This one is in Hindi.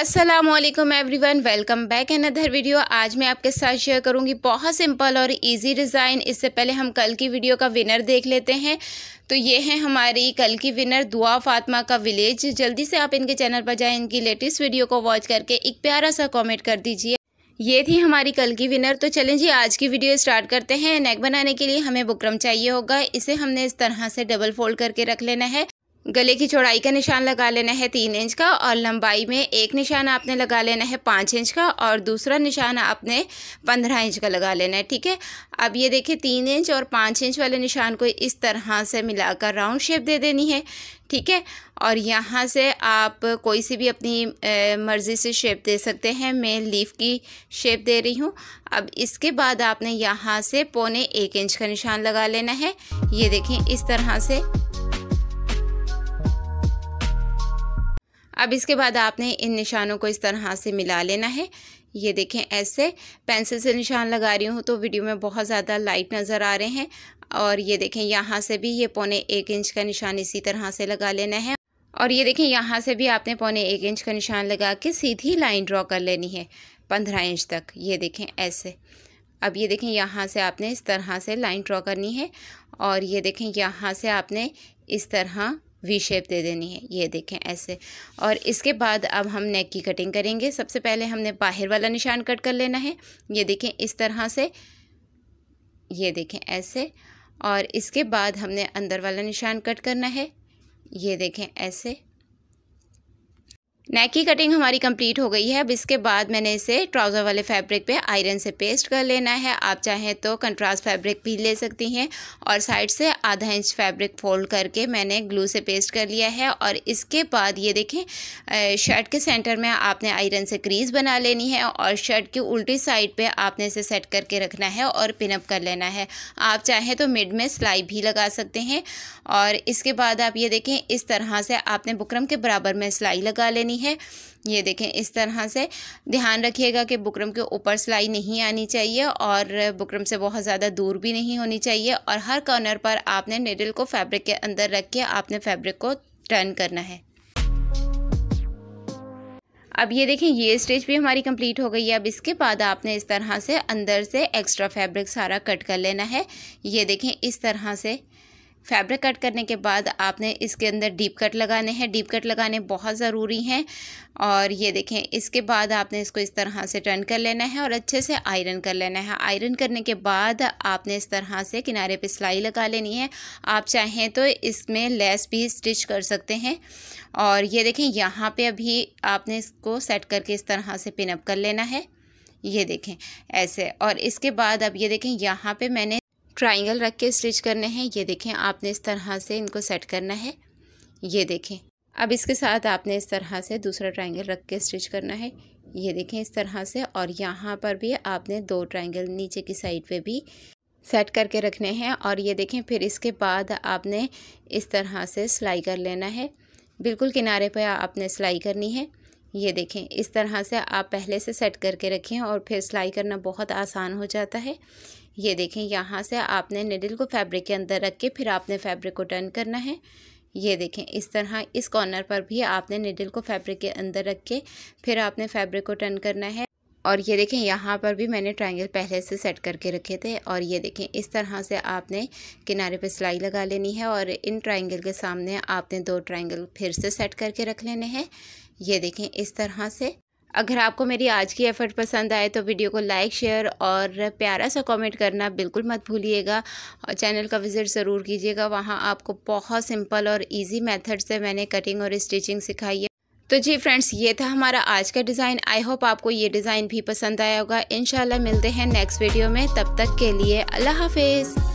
Aslam everyone welcome back other video आज मैं आपके साथ शेयर करूंगी बहुत सिंपल और इजी डिज़ाइन इससे पहले हम कल की वीडियो का विनर देख लेते हैं तो ये है हमारी कल की विनर दुआ फातिमा का विलेज जल्दी से आप इनके चैनल पर जाएं इनकी लेटेस्ट वीडियो को वॉच करके एक प्यारा सा कॉमेंट कर दीजिए ये थी हमारी कल की विनर तो चलें जी आज की वीडियो स्टार्ट करते हैं नेक बनाने के लिए हमें बुकरम चाहिए होगा इसे हमने इस तरह से डबल फोल्ड करके रख लेना है गले की चौड़ाई का निशान लगा लेना है तीन इंच का और लंबाई में एक निशान आपने लगा लेना है पाँच इंच का और दूसरा निशान आपने पंद्रह इंच का लगा लेना है ठीक है अब ये देखिए तीन इंच और पाँच इंच वाले निशान को इस तरह से मिलाकर राउंड शेप दे देनी है ठीक है और यहाँ से आप कोई सी भी अपनी मर्ज़ी से शेप दे सकते हैं मैं लीफ की शेप दे रही हूँ अब इसके बाद आपने यहाँ से पौने एक इंच का निशान लगा लेना है ये देखें इस तरह से अब इसके बाद आपने इन निशानों को इस तरह से मिला लेना है ये देखें ऐसे पेंसिल से निशान लगा रही हूँ तो वीडियो में बहुत ज़्यादा लाइट नज़र आ रहे हैं और ये देखें यहाँ से भी ये पौने एक इंच का निशान इसी तरह से लगा लेना है और ये देखें यहाँ से भी आपने पौने एक इंच का निशान लगा के सीधी लाइन ड्रॉ कर लेनी है पंद्रह इंच तक ये देखें ऐसे अब ये देखें यहाँ से आपने इस तरह से लाइन ड्रॉ करनी है और ये देखें यहाँ से आपने इस तरह वी शेप दे देनी है ये देखें ऐसे और इसके बाद अब हम नेक की कटिंग करेंगे सबसे पहले हमने बाहर वाला निशान कट कर लेना है ये देखें इस तरह से ये देखें ऐसे और इसके बाद हमने अंदर वाला निशान कट करना है ये देखें ऐसे नेक की कटिंग हमारी कंप्लीट हो गई है अब इसके बाद मैंने इसे ट्राउज़र वाले फैब्रिक पे आयरन से पेस्ट कर लेना है आप चाहें तो कंट्रास्ट फैब्रिक भी ले सकती हैं और साइड से आधा इंच फैब्रिक फोल्ड करके मैंने ग्लू से पेस्ट कर लिया है और इसके बाद ये देखें शर्ट के सेंटर में आपने आयरन से क्रीज़ बना लेनी है और शर्ट की उल्टी साइड पर आपने इसे सेट करके रखना है और पिनअप कर लेना है आप चाहें तो मिड में सिलाई भी लगा सकते हैं और इसके बाद आप ये देखें इस तरह से आपने बुकरम के बराबर में सिलाई लगा लेनी है ये देखें इस तरह से ध्यान रखिएगा कि बुकरम के ऊपर सिलाई नहीं आनी चाहिए और बुकरम से बहुत ज़्यादा दूर भी नहीं होनी चाहिए और हर कॉर्नर पर आपने निडल को फैब्रिक के अंदर रख के आपने फैब्रिक को टर्न करना है अब ये देखें ये स्टेज भी हमारी कंप्लीट हो गई है अब इसके बाद आपने इस तरह से अंदर से एक्स्ट्रा फैब्रिक सारा कट कर लेना है ये देखें इस तरह से फैब्रिक कट करने के बाद आपने इसके अंदर डीप कट लगाने हैं डीप कट लगाने बहुत ज़रूरी हैं और ये देखें इसके बाद आपने इसको इस तरह से टर्न कर लेना है और अच्छे से आयरन कर लेना है आयरन करने के बाद आपने इस तरह से किनारे पे सिलाई लगा लेनी है आप चाहें तो इसमें लेस भी स्टिच कर सकते हैं और ये देखें यहाँ पर अभी आपने इसको सेट करके इस तरह से पिनअप कर लेना है ये देखें ऐसे और इसके बाद अब ये देखें यहाँ पर मैंने ट्राइंगल रख के स्टिच करने हैं ये देखें आपने इस तरह से इनको सेट करना है ये देखें अब इसके साथ आपने इस तरह से दूसरा ट्राइंगल रख के स्टिच करना है ये देखें इस तरह से और यहाँ पर भी आपने दो ट्राइंगल नीचे की साइड पे भी सेट करके रखने हैं और ये देखें फिर इसके बाद आपने इस तरह से सिलाई कर लेना है बिल्कुल किनारे पर आपने सिलाई करनी है ये देखें इस तरह से आप पहले से सेट करके रखें और फिर सिलाई करना बहुत आसान हो जाता है ये देखें यहाँ से आपने निडल को फैब्रिक के अंदर रख के फिर आपने फैब्रिक को टर्न करना है ये देखें इस तरह इस कॉर्नर पर भी आपने निडल को फैब्रिक के अंदर रख के फिर आपने फैब्रिक को टर्न करना है और ये देखें यहाँ पर भी मैंने ट्रायंगल पहले से सेट करके रखे थे और ये देखें इस तरह से आपने किनारे पे सिलाई लगा लेनी है और इन ट्रायंगल के सामने आपने दो ट्रायंगल फिर से सेट करके रख लेने हैं ये देखें इस तरह से अगर आपको मेरी आज की एफ़र्ट पसंद आए तो वीडियो को लाइक शेयर और प्यारा सा कमेंट करना बिल्कुल मत भूलिएगा और चैनल का विज़िट ज़रूर कीजिएगा वहाँ आपको बहुत सिंपल और इजी मेथड से मैंने कटिंग और स्टिचिंग सिखाई है तो जी फ्रेंड्स ये था हमारा आज का डिज़ाइन आई होप आपको ये डिज़ाइन भी पसंद आया होगा इन मिलते हैं नेक्स्ट वीडियो में तब तक के लिए अल्लाह हाफिज़